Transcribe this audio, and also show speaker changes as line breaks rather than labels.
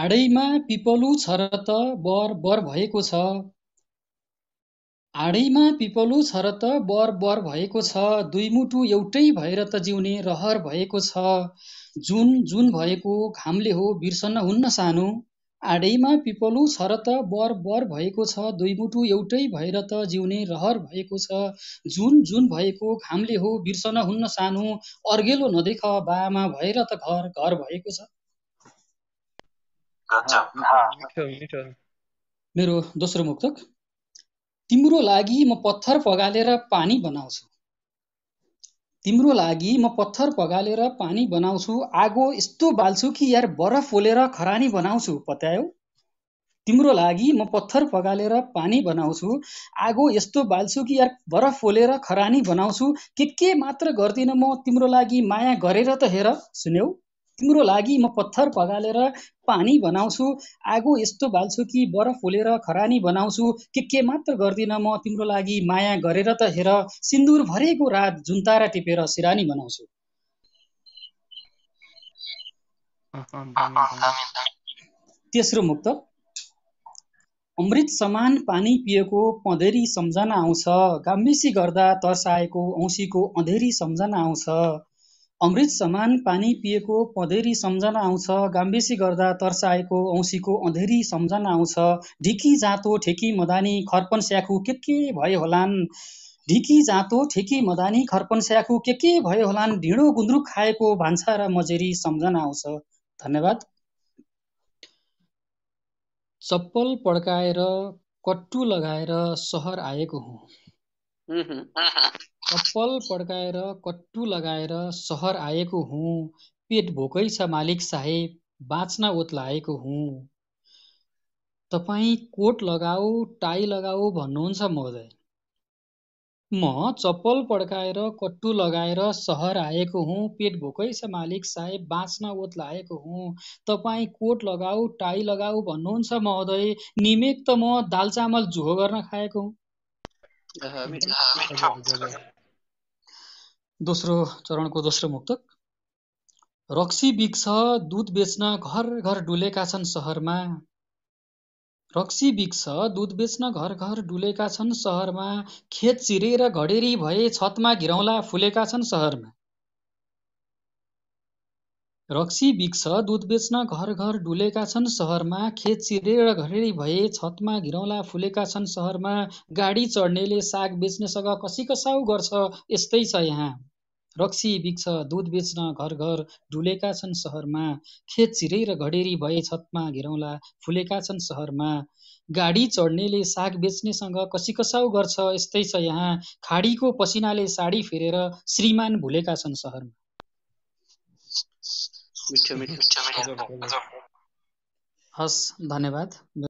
आडैमा पिपलु छ र त बर बर भएको छ आडैमा पिपलु छ र त बर बर भएको छ दुई मुटु एउटै भएर त जिउने रहर भएको छ जुन जुन भएको घामले हो बिर्सन हुन्न सानो आडैमा पिपलु छ र त बर बर भएको छ दुई मुटु एउटै भएर त जिउने रहर भएको छ जुन जुन भएको घामले हो बिर्सन हुन्न सानो अर्गेलो नदेख बामा भएर त घर घर भएको छ मेरो दोस्रो मुक्तक तिम्रो लागि म पत्थर पगालेर पानी बनाउँछु तिम्रो लागि म पत्थर पगालेर पानी बनाउँछु आगो यस्तो बाल्छु कि यार बरफ पोलेर खरानी बनाउँछु पत्यायो तिम्रो लागि म पत्थर पगालेर पानी बनाउँछु आगो यस्तो बाल्छु कि यार बरफ पोलेर खरानी बनाउँछु के के मात्र गर्दिनँ म तिम्रो लागि माया गरेर त हेर सुन्यौ तिम्रो लागि म पत्थर पगालेर पानी बनाउँछु आगो यस्तो बाल्छु कि बरफ होलेर खरानी बनाउँछु के के मात्र गर्दिनँ म तिम्रो लागि माया गरेर त हेर सिन्दुर भरेको रात जुन्तारा टिपेर सिरानी बनाउँछु तेस्रो मुक्त अमृत समान पानी पिएको पँधेरी सम्झना आउँछ गाम्बिसी गर्दा तर्साएको औँसीको अँधेरी सम्झना आउँछ अमृत समान पानी पिएको पँधेरी सम्झना आउँछ गाम्बेसी गर्दा तर्साएको औँसीको अँधेरी सम्झना आउँछ ढिकी जाँतो ठेकी मदानी खर्पन स्याखु के के भयो होलान् ढिकी जाँतो ठेकी मदानी खर्पन स्याखु के के भयो होलान् ढिँडो गुन्द्रुक खाएको भान्सा र मजेरी सम्झना आउँछ धन्यवाद चप्पल पड्काएर कट्टु लगाएर सहर आएको हुँ कप्पल पड्काएर कट्टु लगाएर सहर आएको हुँ पेट भोकै छ मालिक साहेब बाँच्न ओत्लाएको हुँ तपाईँ कोट लगाऊ टाई लगाऊ भन्नुहुन्छ महोदय म चप्पल पड्काएर कट्टु लगाएर सहर आएको हुँ पेट भोकै छ मालिक साहेब बाँच्न ओत्लाएको हुँ तपाईँ कोट लगाऊ टाई लगाऊ भन्नुहुन्छ महोदय निमेक त म दाल चामल झुहो गर्न खाएको हुँ दोस्रो चरणको दोस्रो मुक्तक रक्सी बिक्छ दुध बेच्न घर घर डुलेका छन् सहरमा रक्सी बिक्छ दुध बेच्न घर घर डुलेका छन् सहरमा खेत चिरेर घडेरी भए छतमा घिरौँला फुलेका छन् सहरमा रक्सी बिक्छ दुध बेच्न घर घर डुलेका छन् सहरमा खेत चिरेर घरेरी भए छतमा घिरौँला फुलेका छन् सहरमा गाडी चढ्नेले साग बेच्नेसँग कसी कसाउ गर्छ यस्तै छ यहाँ रक्सी बिक्छ दुध बेच्न घर घर डुलेका छन् सहरमा खेत चिरेर घडेरी भए छतमा घिरौँला फुलेका छन् सहरमा गाडी चढ्नेले साग बेच्नेसँग कसी कसाउ गर्छ यस्तै छ यहाँ खाडीको पसिनाले साडी फेरेर श्रीमान भुलेका छन् सहरमा मिठो मिठो हस् धन्यवाद